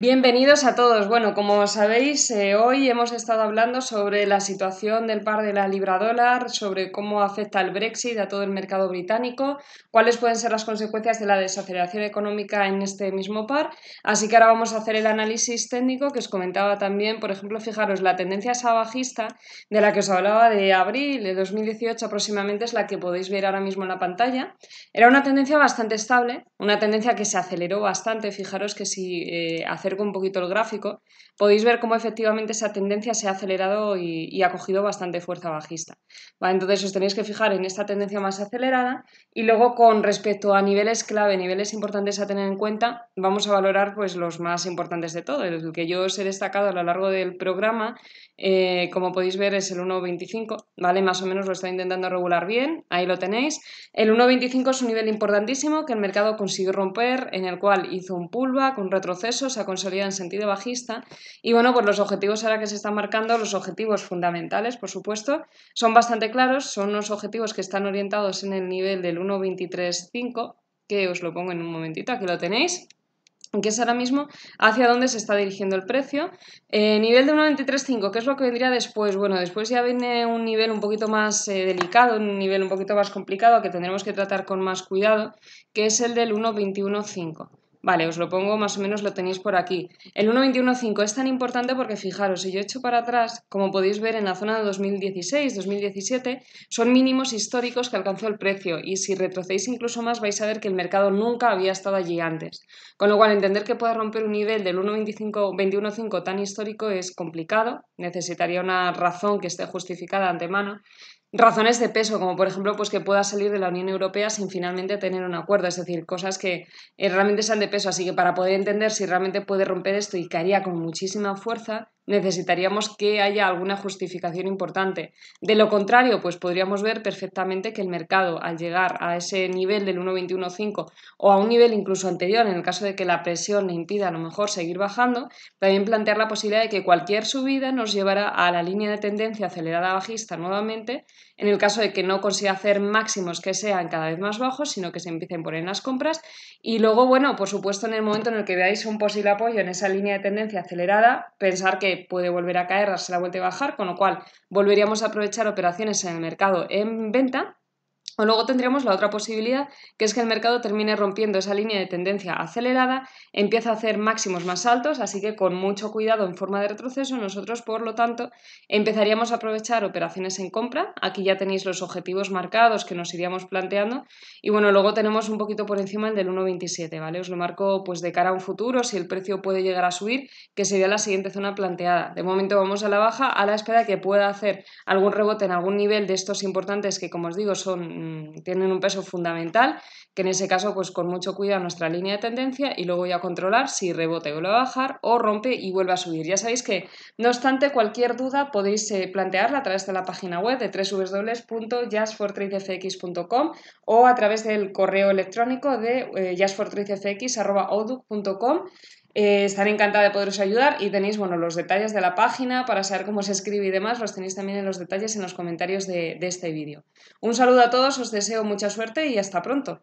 Bienvenidos a todos. Bueno, como sabéis, eh, hoy hemos estado hablando sobre la situación del par de la libra dólar, sobre cómo afecta el Brexit a todo el mercado británico, cuáles pueden ser las consecuencias de la desaceleración económica en este mismo par. Así que ahora vamos a hacer el análisis técnico que os comentaba también. Por ejemplo, fijaros, la tendencia bajista de la que os hablaba de abril de 2018 aproximadamente es la que podéis ver ahora mismo en la pantalla. Era una tendencia bastante estable, una tendencia que se aceleró bastante. Fijaros que si eh, con un poquito el gráfico, podéis ver cómo efectivamente esa tendencia se ha acelerado y, ha cogido bastante fuerza bajista. Entonces os tenéis que fijar en esta tendencia más acelerada y luego con respecto a niveles clave, niveles importantes a tener en cuenta, vamos a valorar pues, los más importantes de todo. El que yo os he destacado a lo largo del programa, eh, como podéis ver, es el 1.25, ¿vale? Más o menos lo estoy intentando regular bien, ahí lo tenéis. El 1.25 es un nivel importantísimo que el mercado consiguió romper, en el cual hizo un pullback, un retroceso, se ha consolida en sentido bajista. Y bueno, pues los objetivos ahora que se están marcando, los objetivos fundamentales, por supuesto, son bastante claros, son los objetivos que están orientados en el nivel del 1.23.5, que os lo pongo en un momentito, aquí lo tenéis que es ahora mismo hacia dónde se está dirigiendo el precio. Eh, nivel de 1.23.5, ¿qué es lo que vendría después? Bueno, después ya viene un nivel un poquito más eh, delicado, un nivel un poquito más complicado que tendremos que tratar con más cuidado, que es el del 1.21.5. Vale, os lo pongo, más o menos lo tenéis por aquí. El 1.21.5 es tan importante porque fijaros, si yo echo para atrás, como podéis ver en la zona de 2016-2017, son mínimos históricos que alcanzó el precio y si retrocedéis incluso más vais a ver que el mercado nunca había estado allí antes. Con lo cual, entender que pueda romper un nivel del 1.21.5 tan histórico es complicado, necesitaría una razón que esté justificada antemano razones de peso, como por ejemplo pues que pueda salir de la Unión Europea sin finalmente tener un acuerdo, es decir, cosas que eh, realmente sean de peso, así que para poder entender si realmente puede romper esto y caería con muchísima fuerza, necesitaríamos que haya alguna justificación importante. De lo contrario, pues podríamos ver perfectamente que el mercado, al llegar a ese nivel del 1.21.5 o a un nivel incluso anterior, en el caso de que la presión le impida a lo mejor seguir bajando, también plantear la posibilidad de que cualquier subida nos llevara a la línea de tendencia acelerada bajista nuevamente, en el caso de que no consiga hacer máximos que sean cada vez más bajos, sino que se empiecen por en las compras. Y luego, bueno, por supuesto, en el momento en el que veáis un posible apoyo en esa línea de tendencia acelerada, pensar que puede volver a caer, darse la vuelta y bajar, con lo cual volveríamos a aprovechar operaciones en el mercado en venta luego tendríamos la otra posibilidad, que es que el mercado termine rompiendo esa línea de tendencia acelerada, empieza a hacer máximos más altos, así que con mucho cuidado en forma de retroceso, nosotros, por lo tanto, empezaríamos a aprovechar operaciones en compra. Aquí ya tenéis los objetivos marcados que nos iríamos planteando. Y bueno, luego tenemos un poquito por encima el del 1,27, ¿vale? Os lo marco pues de cara a un futuro, si el precio puede llegar a subir, que sería la siguiente zona planteada. De momento vamos a la baja, a la espera de que pueda hacer algún rebote en algún nivel de estos importantes que, como os digo, son Mm, tienen, un peso fundamental, que en ese caso, pues con mucho cuidado nuestra línea de tendencia y luego a controlar si rebote, vuelve a bajar o rompe y vuelve a subir. Ya sabéis que, no obstante, cualquier duda podéis eh, plantearla a través de la página web de www.jazzfortradefx.com o a través del correo electrónico de eh, eh, estaré encantada de poderos ayudar y tenéis bueno, los detalles de la página para saber cómo se escribe y demás, los tenéis también en los detalles en los comentarios de este vídeo. Un saludo a todos, os deseo mucha suerte y hasta pronto.